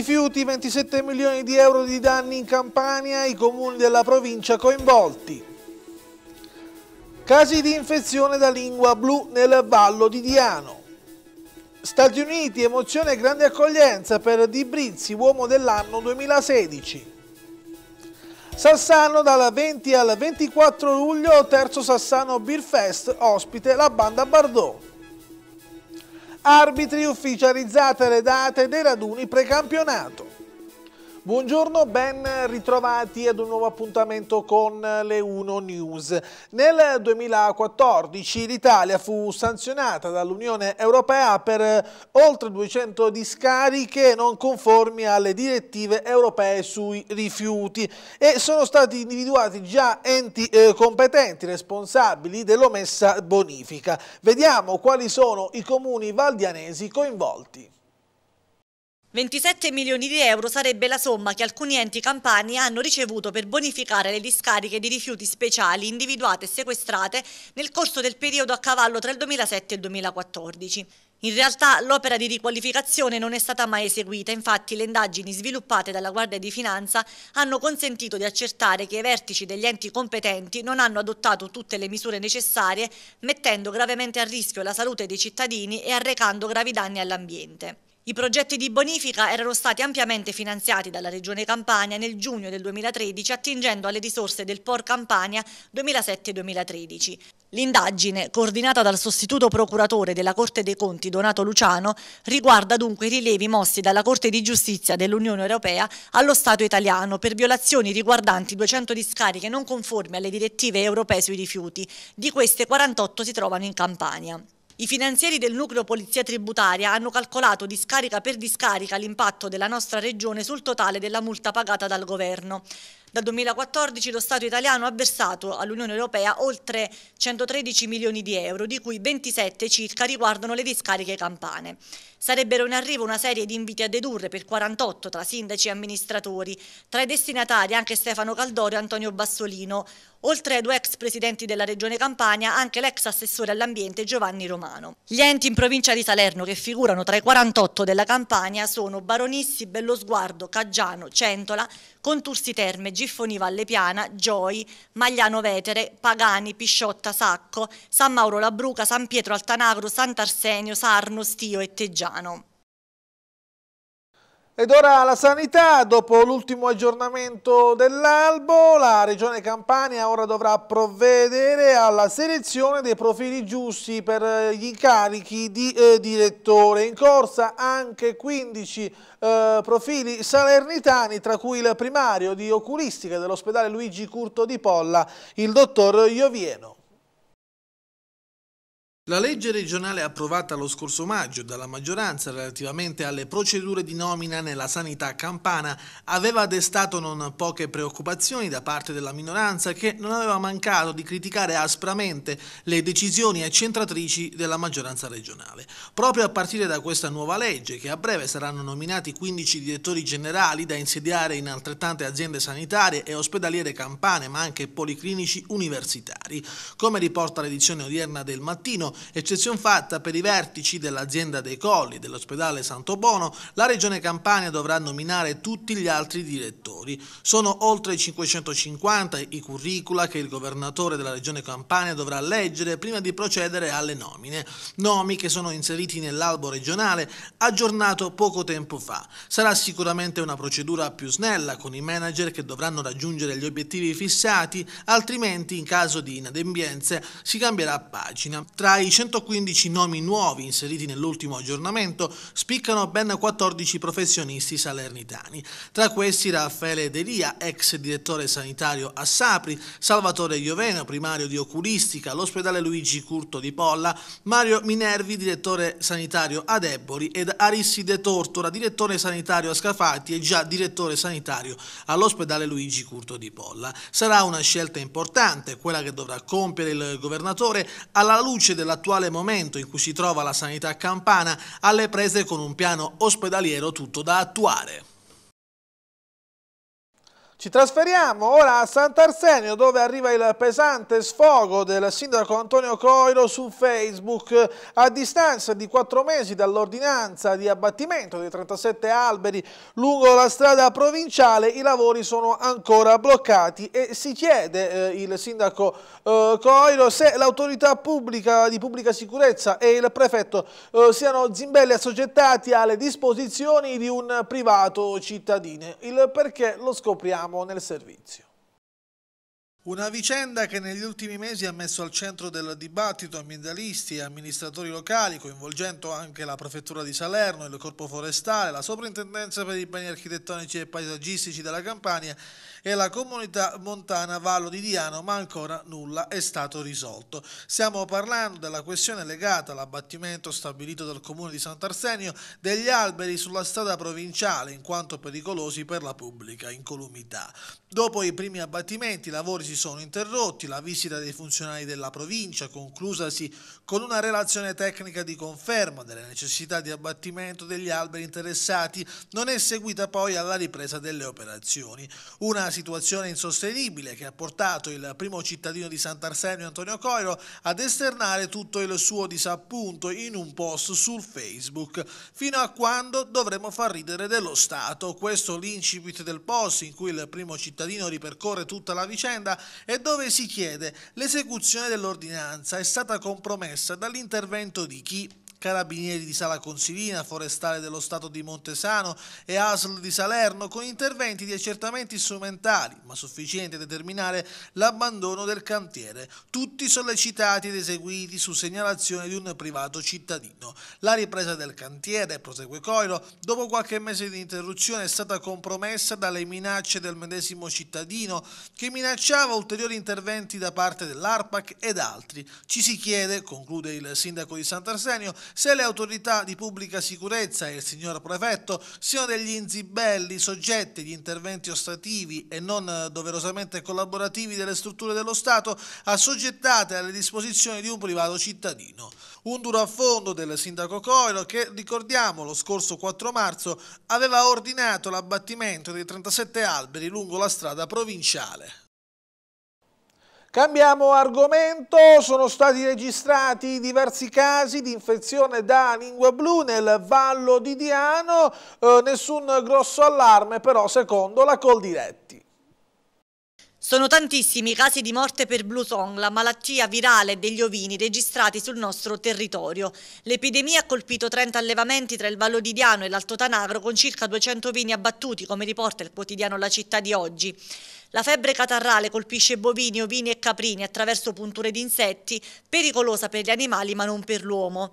Rifiuti 27 milioni di euro di danni in Campania, i comuni della provincia coinvolti. Casi di infezione da lingua blu nel Vallo di Diano. Stati Uniti, emozione e grande accoglienza per Di Brizzi, uomo dell'anno 2016. Sassano dal 20 al 24 luglio, terzo Sassano Beer Fest, ospite la banda Bardot arbitri ufficializzate le date dei raduni precampionato. Buongiorno, ben ritrovati ad un nuovo appuntamento con le 1 News. Nel 2014 l'Italia fu sanzionata dall'Unione Europea per oltre 200 discariche non conformi alle direttive europee sui rifiuti e sono stati individuati già enti eh, competenti responsabili dell'omessa bonifica. Vediamo quali sono i comuni valdianesi coinvolti. 27 milioni di euro sarebbe la somma che alcuni enti campani hanno ricevuto per bonificare le discariche di rifiuti speciali individuate e sequestrate nel corso del periodo a cavallo tra il 2007 e il 2014. In realtà l'opera di riqualificazione non è stata mai eseguita, infatti le indagini sviluppate dalla Guardia di Finanza hanno consentito di accertare che i vertici degli enti competenti non hanno adottato tutte le misure necessarie, mettendo gravemente a rischio la salute dei cittadini e arrecando gravi danni all'ambiente. I progetti di bonifica erano stati ampiamente finanziati dalla Regione Campania nel giugno del 2013 attingendo alle risorse del POR Campania 2007-2013. L'indagine, coordinata dal sostituto procuratore della Corte dei Conti Donato Luciano, riguarda dunque i rilievi mossi dalla Corte di Giustizia dell'Unione Europea allo Stato italiano per violazioni riguardanti 200 discariche non conformi alle direttive europee sui rifiuti. Di queste 48 si trovano in Campania. I finanzieri del nucleo Polizia Tributaria hanno calcolato discarica per discarica l'impatto della nostra regione sul totale della multa pagata dal governo. Dal 2014 lo Stato italiano ha versato all'Unione Europea oltre 113 milioni di euro, di cui 27 circa riguardano le discariche campane. Sarebbero in arrivo una serie di inviti a dedurre per 48 tra sindaci e amministratori, tra i destinatari anche Stefano Caldorio e Antonio Bassolino, oltre ai due ex presidenti della Regione Campania anche l'ex assessore all'ambiente Giovanni Romano. Gli enti in provincia di Salerno che figurano tra i 48 della Campania sono Baronissi, Bellosguardo, Caggiano, Centola, Contursi Terme, Giffoni Valle Piana, Gioi, Magliano Vetere, Pagani, Pisciotta, Sacco, San Mauro la Bruca, San Pietro Altanagro, Sant'Arsenio, Sarno, Stio e Teggiano. Ed ora la sanità, dopo l'ultimo aggiornamento dell'albo, la Regione Campania ora dovrà provvedere alla selezione dei profili giusti per gli incarichi di eh, direttore. In corsa anche 15 eh, profili salernitani, tra cui il primario di oculistica dell'ospedale Luigi Curto di Polla, il dottor Iovieno. La legge regionale approvata lo scorso maggio dalla maggioranza relativamente alle procedure di nomina nella sanità campana aveva destato non poche preoccupazioni da parte della minoranza che non aveva mancato di criticare aspramente le decisioni accentratrici della maggioranza regionale. Proprio a partire da questa nuova legge, che a breve saranno nominati 15 direttori generali da insediare in altrettante aziende sanitarie e ospedaliere campane, ma anche policlinici universitari. Come riporta l'edizione odierna del mattino, Eccezione fatta per i vertici dell'azienda dei Colli dell'ospedale Santo Bono, la Regione Campania dovrà nominare tutti gli altri direttori. Sono oltre 550 i curricula che il governatore della Regione Campania dovrà leggere prima di procedere alle nomine, nomi che sono inseriti nell'albo regionale aggiornato poco tempo fa. Sarà sicuramente una procedura più snella con i manager che dovranno raggiungere gli obiettivi fissati, altrimenti in caso di inadempienze si cambierà pagina. Tra i i 115 nomi nuovi inseriti nell'ultimo aggiornamento, spiccano ben 14 professionisti salernitani. Tra questi Raffaele Delia, ex direttore sanitario a Sapri, Salvatore Ioveno, primario di oculistica all'ospedale Luigi Curto di Polla, Mario Minervi, direttore sanitario ad Eboli ed Arisside Tortora, direttore sanitario a Scafati e già direttore sanitario all'ospedale Luigi Curto di Polla. Sarà una scelta importante, quella che dovrà compiere il governatore alla luce della nell'attuale momento in cui si trova la sanità campana alle prese con un piano ospedaliero tutto da attuare. Ci trasferiamo ora a Sant'Arsenio dove arriva il pesante sfogo del sindaco Antonio Coiro su Facebook. A distanza di quattro mesi dall'ordinanza di abbattimento dei 37 alberi lungo la strada provinciale i lavori sono ancora bloccati e si chiede eh, il sindaco eh, Coiro se l'autorità pubblica di pubblica sicurezza e il prefetto eh, siano zimbelli assoggettati alle disposizioni di un privato cittadino. Il perché lo scopriamo troviamo nel servizio. Una vicenda che negli ultimi mesi ha messo al centro del dibattito ambientalisti e amministratori locali, coinvolgendo anche la Prefettura di Salerno, il Corpo Forestale, la Soprintendenza per i Beni Architettonici e Paesaggistici della Campania e la comunità montana Vallo di Diano, ma ancora nulla è stato risolto. Stiamo parlando della questione legata all'abbattimento stabilito dal comune di Sant'Arsenio degli alberi sulla strada provinciale in quanto pericolosi per la pubblica incolumità. Dopo i primi abbattimenti i lavori si sono interrotti, la visita dei funzionari della provincia conclusasi con una relazione tecnica di conferma delle necessità di abbattimento degli alberi interessati non è seguita poi alla ripresa delle operazioni. Una situazione insostenibile che ha portato il primo cittadino di Sant'Arsenio, Antonio Coiro, ad esternare tutto il suo disappunto in un post su Facebook. Fino a quando dovremo far ridere dello Stato? Questo l'incipit del post in cui il primo cittadino ripercorre tutta la vicenda e dove si chiede l'esecuzione dell'ordinanza è stata compromessa dall'intervento di chi Carabinieri di Sala Consilina, Forestale dello Stato di Montesano e ASL di Salerno con interventi di accertamenti strumentali, ma sufficienti a determinare l'abbandono del cantiere, tutti sollecitati ed eseguiti su segnalazione di un privato cittadino. La ripresa del cantiere, prosegue Coiro, dopo qualche mese di interruzione è stata compromessa dalle minacce del medesimo cittadino che minacciava ulteriori interventi da parte dell'ARPAC ed altri. Ci si chiede, conclude il sindaco di Sant'Arsenio, se le autorità di pubblica sicurezza e il signor prefetto siano degli inzibelli soggetti agli interventi ostativi e non eh, doverosamente collaborativi delle strutture dello Stato assoggettate alle disposizioni di un privato cittadino. Un duro affondo del sindaco Coiro che, ricordiamo, lo scorso 4 marzo aveva ordinato l'abbattimento dei 37 alberi lungo la strada provinciale. Cambiamo argomento, sono stati registrati diversi casi di infezione da lingua blu nel Vallo di Diano, eh, nessun grosso allarme però secondo la Coldiretti. Sono tantissimi i casi di morte per Blue Song, la malattia virale degli ovini registrati sul nostro territorio. L'epidemia ha colpito 30 allevamenti tra il Vallo di Diano e l'Alto Tanagro con circa 200 ovini abbattuti, come riporta il quotidiano La Città di oggi. La febbre catarrale colpisce bovini, ovini e caprini attraverso punture di insetti, pericolosa per gli animali ma non per l'uomo.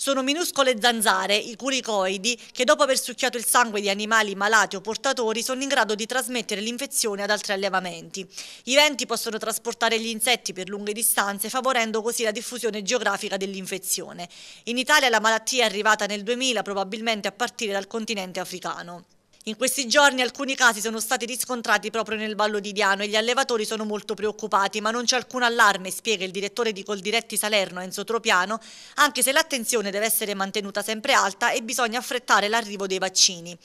Sono minuscole zanzare, i curicoidi, che dopo aver succhiato il sangue di animali malati o portatori sono in grado di trasmettere l'infezione ad altri allevamenti. I venti possono trasportare gli insetti per lunghe distanze, favorendo così la diffusione geografica dell'infezione. In Italia la malattia è arrivata nel 2000, probabilmente a partire dal continente africano. In questi giorni alcuni casi sono stati riscontrati proprio nel Vallo di Diano e gli allevatori sono molto preoccupati, ma non c'è alcun allarme, spiega il direttore di Coldiretti Salerno Enzo Tropiano, anche se l'attenzione deve essere mantenuta sempre alta e bisogna affrettare l'arrivo dei vaccini.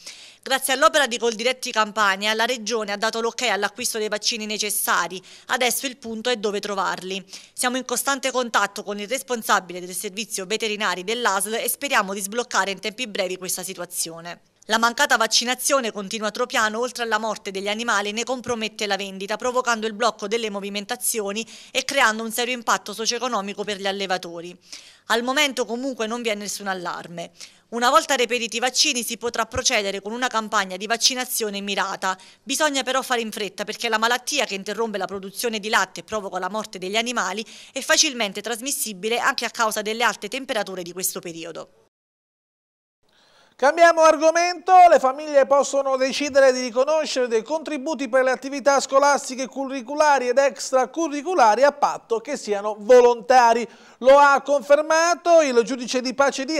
Grazie all'opera di Coldiretti Campania, la Regione ha dato l'ok all'acquisto dei vaccini necessari, adesso il punto è dove trovarli. Siamo in costante contatto con il responsabile del servizio veterinari dell'ASL e speriamo di sbloccare in tempi brevi questa situazione. La mancata vaccinazione, continua Tropiano, oltre alla morte degli animali ne compromette la vendita, provocando il blocco delle movimentazioni e creando un serio impatto socio-economico per gli allevatori. Al momento comunque non vi è nessun allarme. Una volta reperiti i vaccini si potrà procedere con una campagna di vaccinazione mirata. Bisogna però fare in fretta perché la malattia che interrompe la produzione di latte e provoca la morte degli animali è facilmente trasmissibile anche a causa delle alte temperature di questo periodo. Cambiamo argomento, le famiglie possono decidere di riconoscere dei contributi per le attività scolastiche curriculari ed extracurriculari a patto che siano volontari lo ha confermato il giudice di pace di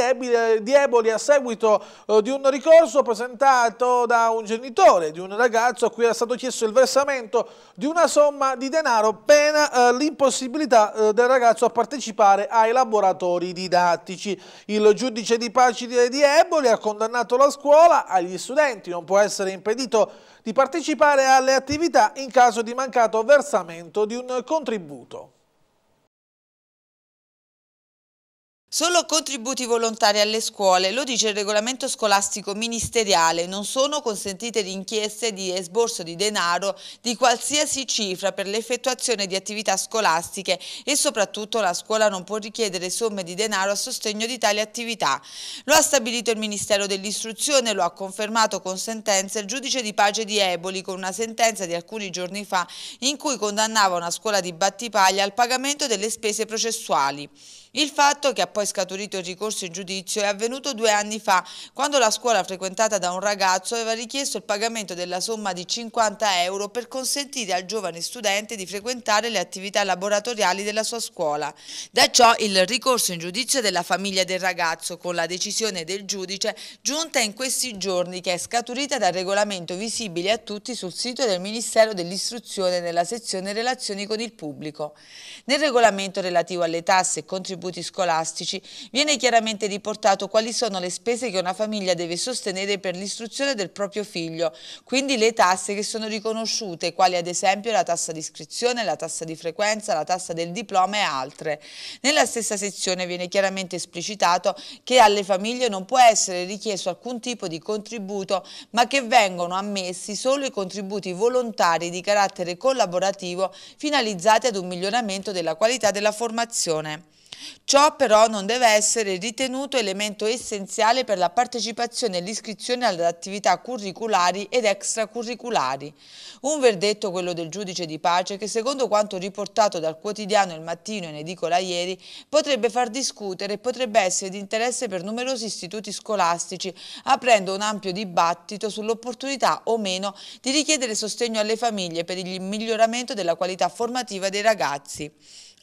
Eboli, a seguito eh, di un ricorso presentato da un genitore di un ragazzo a cui era stato chiesto il versamento di una somma di denaro pena eh, l'impossibilità eh, del ragazzo a partecipare ai laboratori didattici. Il giudice di pace di Eboli ha condannato la scuola agli studenti, non può essere impedito di partecipare alle attività in caso di mancato versamento di un contributo. Solo contributi volontari alle scuole, lo dice il regolamento scolastico ministeriale, non sono consentite richieste di esborso di denaro di qualsiasi cifra per l'effettuazione di attività scolastiche e soprattutto la scuola non può richiedere somme di denaro a sostegno di tali attività. Lo ha stabilito il Ministero dell'Istruzione, lo ha confermato con sentenza il giudice di pace di Eboli con una sentenza di alcuni giorni fa in cui condannava una scuola di Battipaglia al pagamento delle spese processuali. Il fatto che ha poi scaturito il ricorso in giudizio è avvenuto due anni fa, quando la scuola frequentata da un ragazzo aveva richiesto il pagamento della somma di 50 euro per consentire al giovane studente di frequentare le attività laboratoriali della sua scuola. Da ciò il ricorso in giudizio della famiglia del ragazzo, con la decisione del giudice giunta in questi giorni che è scaturita dal regolamento visibile a tutti sul sito del Ministero dell'Istruzione nella sezione Relazioni con il Pubblico. Nel regolamento relativo alle tasse e contributi contributi scolastici, viene chiaramente riportato quali sono le spese che una famiglia deve sostenere per l'istruzione del proprio figlio, quindi le tasse che sono riconosciute, quali ad esempio la tassa di iscrizione, la tassa di frequenza, la tassa del diploma e altre. Nella stessa sezione viene chiaramente esplicitato che alle famiglie non può essere richiesto alcun tipo di contributo, ma che vengono ammessi solo i contributi volontari di carattere collaborativo finalizzati ad un miglioramento della qualità della formazione. Ciò però non deve essere ritenuto elemento essenziale per la partecipazione e l'iscrizione alle attività curriculari ed extracurriculari. Un verdetto quello del giudice di pace che secondo quanto riportato dal quotidiano Il Mattino in edicola ieri potrebbe far discutere e potrebbe essere di interesse per numerosi istituti scolastici aprendo un ampio dibattito sull'opportunità o meno di richiedere sostegno alle famiglie per il miglioramento della qualità formativa dei ragazzi.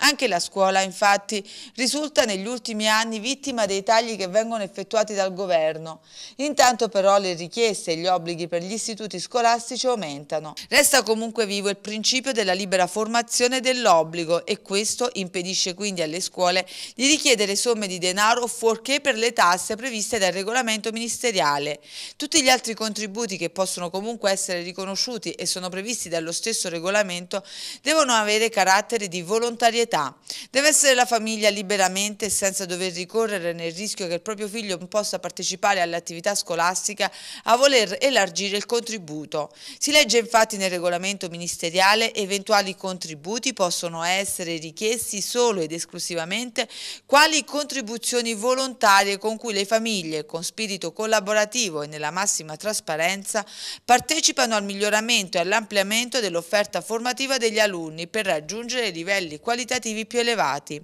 Anche la scuola, infatti, risulta negli ultimi anni vittima dei tagli che vengono effettuati dal governo. Intanto però le richieste e gli obblighi per gli istituti scolastici aumentano. Resta comunque vivo il principio della libera formazione dell'obbligo e questo impedisce quindi alle scuole di richiedere somme di denaro fuorché per le tasse previste dal regolamento ministeriale. Tutti gli altri contributi che possono comunque essere riconosciuti e sono previsti dallo stesso regolamento devono avere carattere di volontarietà proprietà. Deve essere la famiglia liberamente e senza dover ricorrere nel rischio che il proprio figlio possa partecipare all'attività scolastica a voler elargire il contributo. Si legge infatti nel regolamento ministeriale eventuali contributi possono essere richiesti solo ed esclusivamente quali contribuzioni volontarie con cui le famiglie, con spirito collaborativo e nella massima trasparenza, partecipano al miglioramento e all'ampliamento dell'offerta formativa degli alunni per raggiungere livelli qualitativi qualitativi più elevati.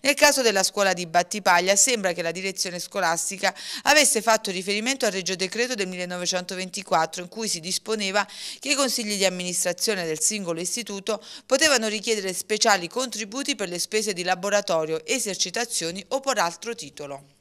Nel caso della scuola di Battipaglia sembra che la direzione scolastica avesse fatto riferimento al Regio Decreto del 1924 in cui si disponeva che i consigli di amministrazione del singolo istituto potevano richiedere speciali contributi per le spese di laboratorio, esercitazioni o per altro titolo.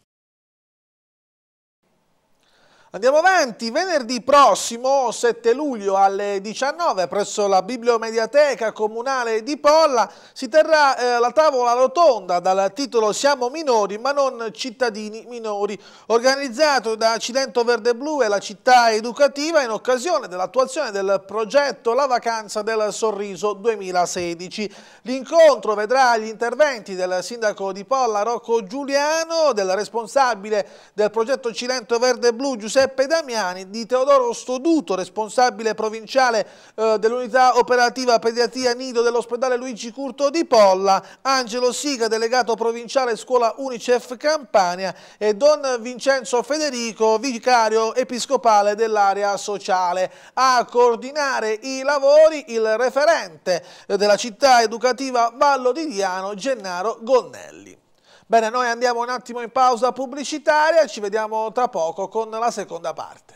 Andiamo avanti, venerdì prossimo 7 luglio alle 19 presso la Bibliomediateca Comunale di Polla si terrà eh, la tavola rotonda dal titolo Siamo minori ma non cittadini minori organizzato da Cilento Verde Blu e la città educativa in occasione dell'attuazione del progetto La vacanza del sorriso 2016. L'incontro vedrà gli interventi del sindaco di Polla Rocco Giuliano, del responsabile del progetto Cilento Verde Blu Giuseppe Giuseppe Damiani, di Teodoro Stoduto, responsabile provinciale eh, dell'unità operativa pediatria nido dell'ospedale Luigi Curto di Polla, Angelo Siga, delegato provinciale scuola Unicef Campania e Don Vincenzo Federico, vicario episcopale dell'area sociale. A coordinare i lavori il referente eh, della città educativa Vallo di Diano, Gennaro Gonnelli. Bene, noi andiamo un attimo in pausa pubblicitaria, ci vediamo tra poco con la seconda parte.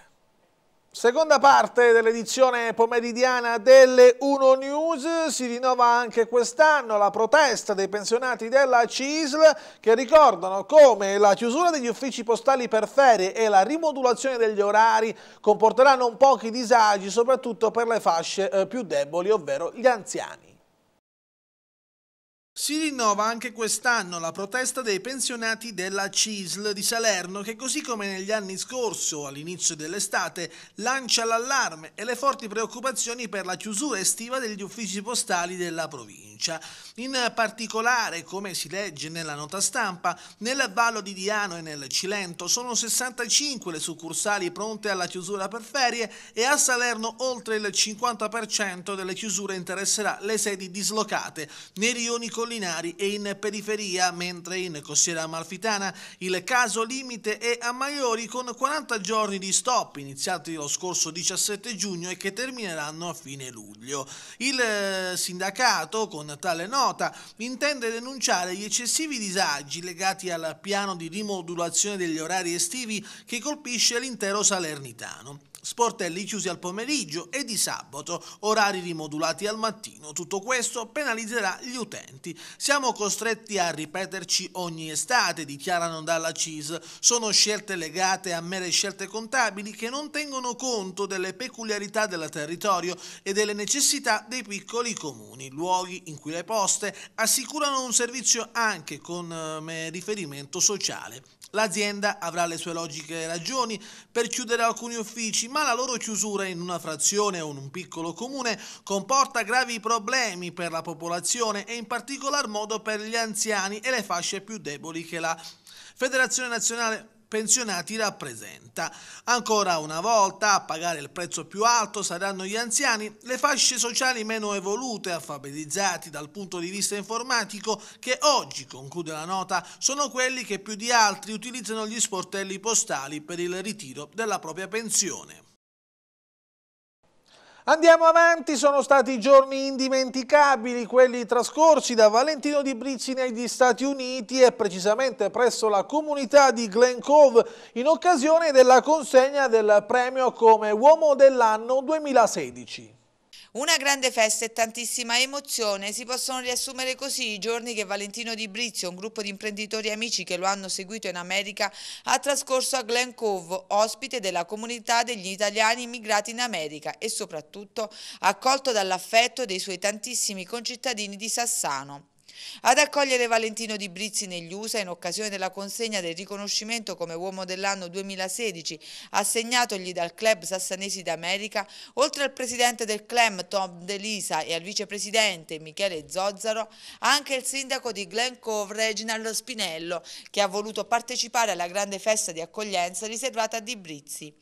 Seconda parte dell'edizione pomeridiana delle Uno News, si rinnova anche quest'anno la protesta dei pensionati della CISL che ricordano come la chiusura degli uffici postali per ferie e la rimodulazione degli orari comporteranno non pochi disagi soprattutto per le fasce eh, più deboli, ovvero gli anziani. Si rinnova anche quest'anno la protesta dei pensionati della CISL di Salerno che così come negli anni scorsi all'inizio dell'estate lancia l'allarme e le forti preoccupazioni per la chiusura estiva degli uffici postali della provincia. In particolare, come si legge nella nota stampa, nel Vallo di Diano e nel Cilento sono 65 le succursali pronte alla chiusura per ferie e a Salerno oltre il 50% delle chiusure interesserà le sedi dislocate nei rioni collegati Collinari e in periferia, mentre in Costiera Amalfitana il caso limite è a Maiori con 40 giorni di stop iniziati lo scorso 17 giugno e che termineranno a fine luglio. Il eh, sindacato, con tale nota, intende denunciare gli eccessivi disagi legati al piano di rimodulazione degli orari estivi che colpisce l'intero Salernitano sportelli chiusi al pomeriggio e di sabato, orari rimodulati al mattino. Tutto questo penalizzerà gli utenti. Siamo costretti a ripeterci ogni estate, dichiarano dalla CIS. Sono scelte legate a mere scelte contabili che non tengono conto delle peculiarità del territorio e delle necessità dei piccoli comuni, luoghi in cui le poste assicurano un servizio anche con eh, riferimento sociale. L'azienda avrà le sue logiche ragioni per chiudere alcuni uffici, ma la loro chiusura in una frazione o in un piccolo comune comporta gravi problemi per la popolazione e in particolar modo per gli anziani e le fasce più deboli che la Federazione Nazionale pensionati rappresenta. Ancora una volta a pagare il prezzo più alto saranno gli anziani, le fasce sociali meno evolute, alfabetizzati dal punto di vista informatico, che oggi, conclude la nota, sono quelli che più di altri utilizzano gli sportelli postali per il ritiro della propria pensione. Andiamo avanti, sono stati giorni indimenticabili quelli trascorsi da Valentino Di Brizzi negli Stati Uniti e precisamente presso la comunità di Glen Cove in occasione della consegna del premio come Uomo dell'anno 2016. Una grande festa e tantissima emozione si possono riassumere così i giorni che Valentino Di Brizio, un gruppo di imprenditori amici che lo hanno seguito in America, ha trascorso a Glen Cove, ospite della comunità degli italiani immigrati in America e soprattutto accolto dall'affetto dei suoi tantissimi concittadini di Sassano. Ad accogliere Valentino Di Brizzi negli USA in occasione della consegna del riconoscimento come uomo dell'anno 2016 assegnatogli dal Club Sassanesi d'America, oltre al presidente del CLEM Tom De Lisa e al vicepresidente Michele Zozzaro, anche il sindaco di Glencove Reginald Spinello, che ha voluto partecipare alla grande festa di accoglienza riservata a Di Brizzi.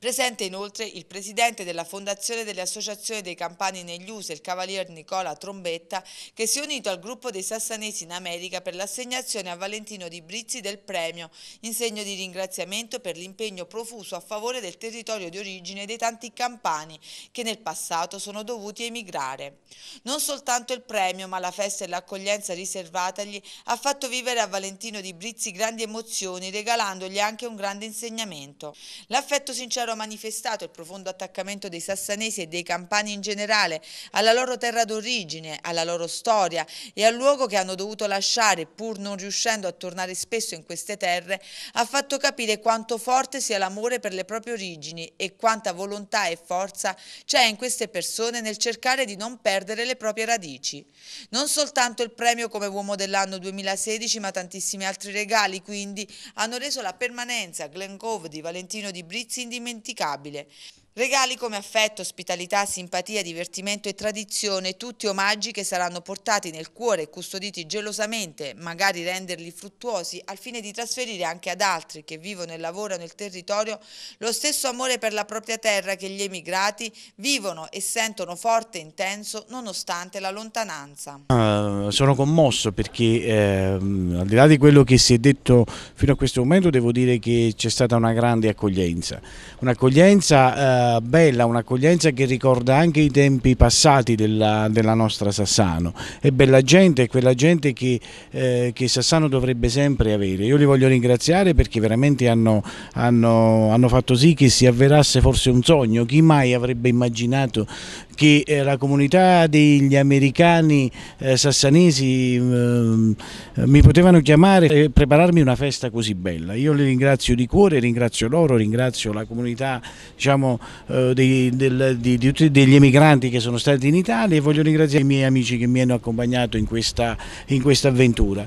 Presente inoltre il presidente della Fondazione delle Associazioni dei Campani negli USA, il cavalier Nicola Trombetta, che si è unito al gruppo dei sassanesi in America per l'assegnazione a Valentino Di Brizzi del premio, in segno di ringraziamento per l'impegno profuso a favore del territorio di origine dei tanti campani che nel passato sono dovuti emigrare. Non soltanto il premio, ma la festa e l'accoglienza riservatagli ha fatto vivere a Valentino Di Brizzi grandi emozioni, regalandogli anche un grande insegnamento. L'affetto sincero Pesaro manifestato il profondo attaccamento dei sassanesi e dei campani in generale alla loro terra d'origine, alla loro storia e al luogo che hanno dovuto lasciare pur non riuscendo a tornare spesso in queste terre, ha fatto capire quanto forte sia l'amore per le proprie origini e quanta volontà e forza c'è in queste persone nel cercare di non perdere le proprie radici. Non soltanto il premio come uomo dell'anno 2016 ma tantissimi altri regali quindi hanno reso la permanenza a Glen Cove di Valentino Di Brizzi indimenticabile indimenticabile Regali come affetto, ospitalità, simpatia, divertimento e tradizione, tutti omaggi che saranno portati nel cuore e custoditi gelosamente, magari renderli fruttuosi, al fine di trasferire anche ad altri che vivono e lavorano il territorio lo stesso amore per la propria terra che gli emigrati vivono e sentono forte e intenso nonostante la lontananza. Uh, sono commosso perché eh, al di là di quello che si è detto fino a questo momento devo dire che c'è stata una grande accoglienza, un'accoglienza... Eh, bella, un'accoglienza che ricorda anche i tempi passati della, della nostra Sassano. È bella gente, è quella gente che, eh, che, Sassano dovrebbe sempre avere. Io li voglio ringraziare perché veramente hanno, hanno, hanno fatto sì che si avverasse forse un sogno. Chi mai avrebbe immaginato che eh, la comunità degli americani eh, sassanesi eh, mi potevano chiamare e prepararmi una festa così bella. Io li ringrazio di cuore, ringrazio loro, ringrazio la comunità diciamo, eh, dei, del, di, di, tutti degli emigranti che sono stati in Italia e voglio ringraziare i miei amici che mi hanno accompagnato in questa, in questa avventura.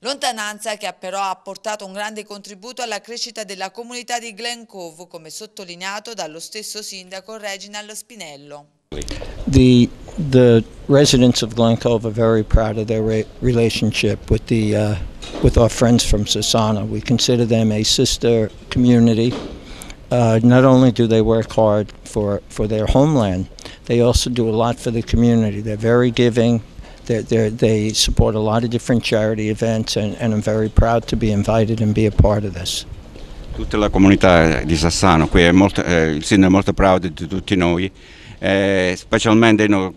Lontananza che ha però apportato un grande contributo alla crescita della comunità di Glen Cove, come sottolineato dallo stesso sindaco Reginald Spinello. The, the residents of Glen Cove are very proud of their re relationship with, the, uh, with our friends from Susana. We consider them a sister community Uh, not only do they work hard for, for their homeland, they also do a lot for the community. They're very giving. They're, they're, they support a lot of different charity events, and, and I'm very proud to be invited and be a part of this. Tutta la comunità di Sassano qui è molto, eh, il sindaco è molto proud di tutti noi, eh, specialmente noi.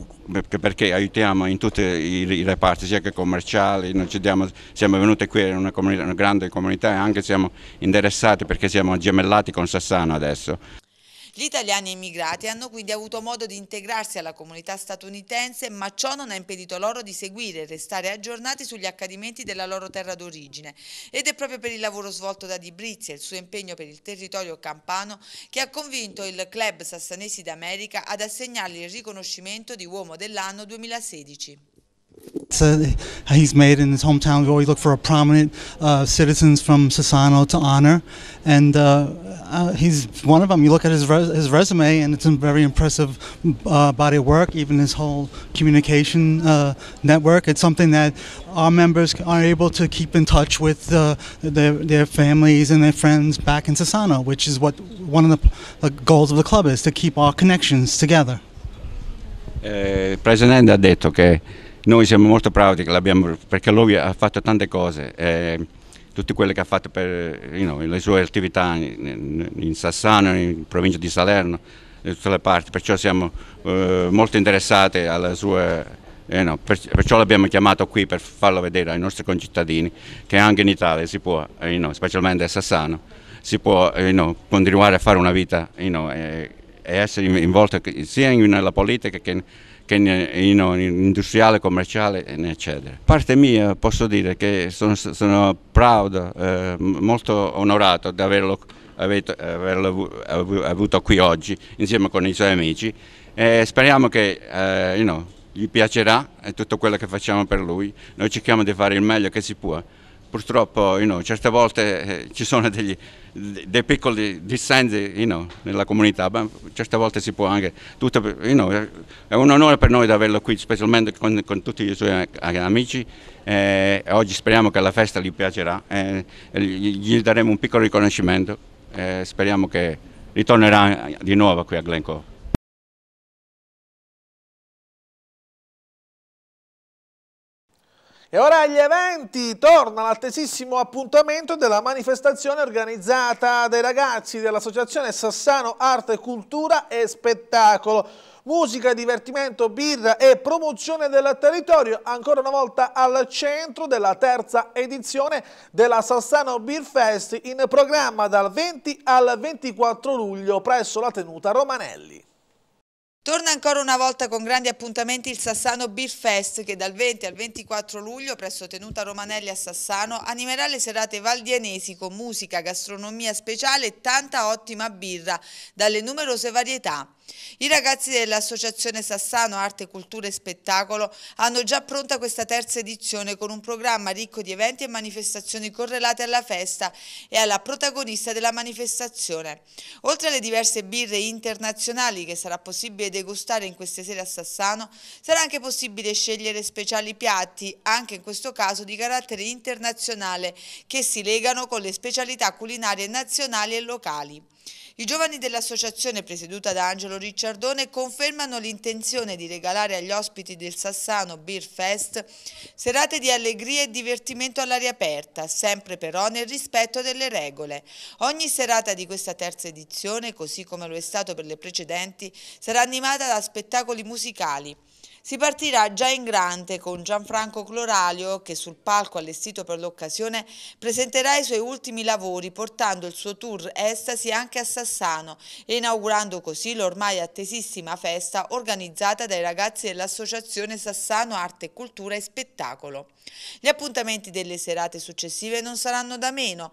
perché aiutiamo in tutti i reparti, sia che commerciali, diamo, siamo venuti qui in una, comunità, una grande comunità e anche siamo interessati perché siamo gemellati con Sassano adesso. Gli italiani immigrati hanno quindi avuto modo di integrarsi alla comunità statunitense, ma ciò non ha impedito loro di seguire e restare aggiornati sugli accadimenti della loro terra d'origine. Ed è proprio per il lavoro svolto da Di Brizia e il suo impegno per il territorio campano che ha convinto il club Sassanesi d'America ad assegnargli il riconoscimento di Uomo dell'anno 2016. So uh, he's made in his hometown. We always look for a prominent uh, citizens from Sassano to honor, and uh, uh, he's one of them. You look at his res- his resume, and it's a very impressive uh, body of work. Even his whole communication uh, network. It's something that our members are able to keep in touch with their their families and their friends back in Sassano, which is what one of the, the goals of the club is to keep our connections together. Eh, il ha detto che Noi siamo molto proud che l'abbiamo, perché lui ha fatto tante cose, eh, tutte quelle che ha fatto per you know, le sue attività in, in, Sassano, in provincia di Salerno, in tutte le parti, perciò siamo eh, molto interessati alle sue... Eh no, per, perciò l'abbiamo chiamato qui per farlo vedere ai nostri concittadini che anche in Italia si può, eh no, specialmente a Sassano, si può eh no, continuare a fare una vita eh, e, essere involto sia nella politica che in, che in, in, industriale, commerciale eccetera. Parte mia posso dire che sono, sono proud, eh, molto onorato di averlo, avete, averlo avuto qui oggi insieme con i suoi amici e speriamo che eh, you know, gli piacerà tutto quello che facciamo per lui. Noi cerchiamo di fare il meglio che si può purtroppo you know, certe volte eh, ci sono degli, dei piccoli dissensi you know, nella comunità, ma certe volte si può anche, tutto, è un onore per noi di averlo qui, specialmente con, con tutti i suoi amici, eh, oggi speriamo che la festa gli piacerà, eh, gli daremo un piccolo riconoscimento, eh, speriamo che ritornerà di nuovo qui a Glencoe. E ora agli eventi, torna l'attesissimo appuntamento della manifestazione organizzata dai ragazzi dell'associazione Sassano Arte, Cultura e Spettacolo. Musica, divertimento, birra e promozione del territorio ancora una volta al centro della terza edizione della Sassano Beer Fest in programma dal 20 al 24 luglio presso la tenuta Romanelli. Torna ancora una volta con grandi appuntamenti il Sassano Beer Fest che dal 20 al 24 luglio presso Tenuta Romanelli a Sassano animerà le serate valdianesi con musica, gastronomia speciale e tanta ottima birra dalle numerose varietà. I ragazzi dell'Associazione Sassano Arte, Cultura e Spettacolo hanno già pronta questa terza edizione con un programma ricco di eventi e manifestazioni correlate alla festa e alla protagonista della manifestazione. Oltre alle diverse birre internazionali che sarà possibile degustare in queste sere a Sassano, sarà anche possibile scegliere speciali piatti, anche in questo caso di carattere internazionale, che si legano con le specialità culinarie nazionali e locali. I giovani dell'associazione presieduta da Angelo Ricciardone confermano l'intenzione di regalare agli ospiti del Sassano Beer Fest serate di allegria e divertimento all'aria aperta, sempre però nel rispetto delle regole. Ogni serata di questa terza edizione, così come lo è stato per le precedenti, sarà animata da spettacoli musicali. Si partirà già in grande con Gianfranco Cloralio che sul palco allestito per l'occasione presenterà i suoi ultimi lavori portando il suo tour Estasi anche a Sassano e inaugurando così l'ormai attesissima festa organizzata dai ragazzi dell'Associazione Sassano Arte, Cultura e Spettacolo. Gli appuntamenti delle serate successive non saranno da meno.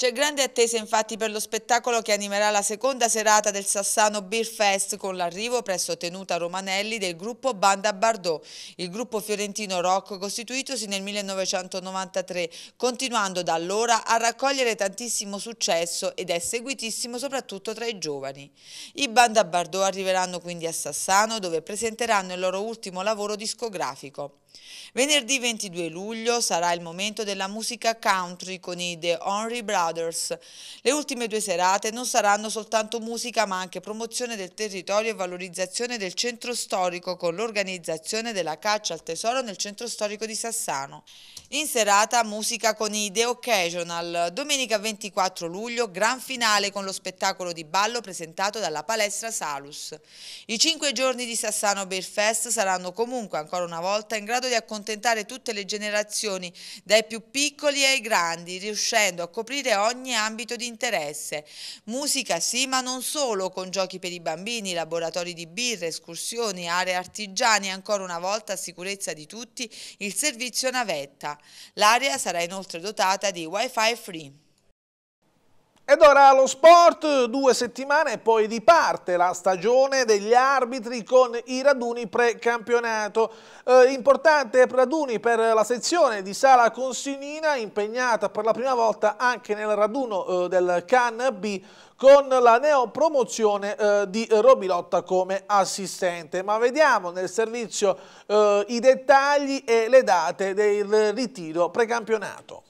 C'è grande attesa infatti per lo spettacolo che animerà la seconda serata del Sassano Beer Fest con l'arrivo presso Tenuta Romanelli del gruppo Banda Bardot. Il gruppo fiorentino rock costituitosi nel 1993, continuando da allora a raccogliere tantissimo successo ed è seguitissimo soprattutto tra i giovani. I Banda Bardot arriveranno quindi a Sassano dove presenteranno il loro ultimo lavoro discografico. Venerdì 22 luglio sarà il momento della musica country con i The Henry Brothers. Le ultime due serate non saranno soltanto musica ma anche promozione del territorio e valorizzazione del centro storico con l'organizzazione della caccia al tesoro nel centro storico di Sassano. In serata musica con i The Occasional. Domenica 24 luglio gran finale con lo spettacolo di ballo presentato dalla palestra Salus. I cinque giorni di Sassano Beer Fest saranno comunque ancora una volta in grado grado di accontentare tutte le generazioni, dai più piccoli ai grandi, riuscendo a coprire ogni ambito di interesse. Musica sì, ma non solo, con giochi per i bambini, laboratori di birra, escursioni, aree artigiane, ancora una volta a sicurezza di tutti, il servizio navetta. L'area sarà inoltre dotata di wifi free. Ed ora allo sport, due settimane e poi riparte la stagione degli arbitri con i raduni pre-campionato. Eh, importante raduni per la sezione di Sala Consinina, impegnata per la prima volta anche nel raduno eh, del Can B con la neopromozione eh, di Robilotta come assistente. Ma vediamo nel servizio eh, i dettagli e le date del ritiro precampionato.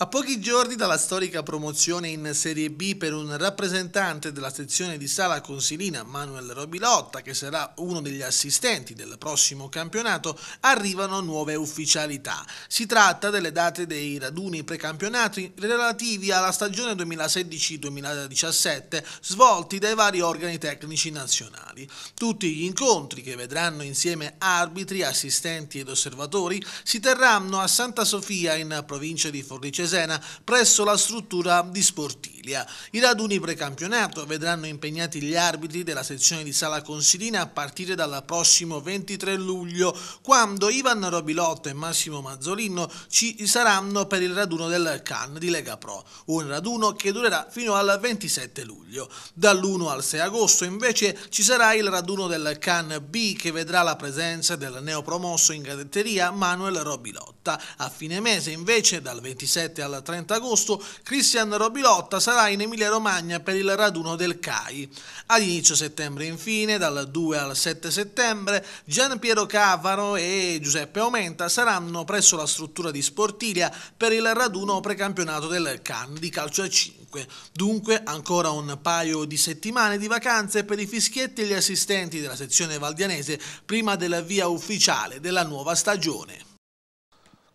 A pochi giorni dalla storica promozione in Serie B per un rappresentante della sezione di Sala Consilina, Manuel Robilotta, che sarà uno degli assistenti del prossimo campionato, arrivano nuove ufficialità. Si tratta delle date dei raduni precampionati relativi alla stagione 2016-2017 svolti dai vari organi tecnici nazionali. Tutti gli incontri che vedranno insieme arbitri, assistenti ed osservatori si terranno a Santa Sofia in provincia di Forlicese Cesena presso la struttura di Sportilia. I raduni precampionato vedranno impegnati gli arbitri della sezione di Sala Consilina a partire dal prossimo 23 luglio, quando Ivan Robilotto e Massimo Mazzolino ci saranno per il raduno del CAN di Lega Pro, un raduno che durerà fino al 27 luglio. Dall'1 al 6 agosto invece ci sarà il raduno del CAN B che vedrà la presenza del neopromosso in gadetteria Manuel Robilotta. A fine mese invece dal 27 27 al 30 agosto, Christian Robilotta sarà in Emilia-Romagna per il raduno del CAI. Ad inizio settembre, infine, dal 2 al 7 settembre, Gian Piero Cavaro e Giuseppe Aumenta saranno presso la struttura di Sportilia per il raduno precampionato del CAN di calcio a 5. Dunque, ancora un paio di settimane di vacanze per i fischietti e gli assistenti della sezione valdianese prima della via ufficiale della nuova stagione.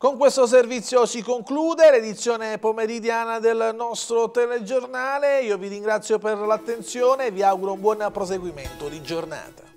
Con questo servizio si conclude l'edizione pomeridiana del nostro telegiornale. Io vi ringrazio per l'attenzione e vi auguro un buon proseguimento di giornata.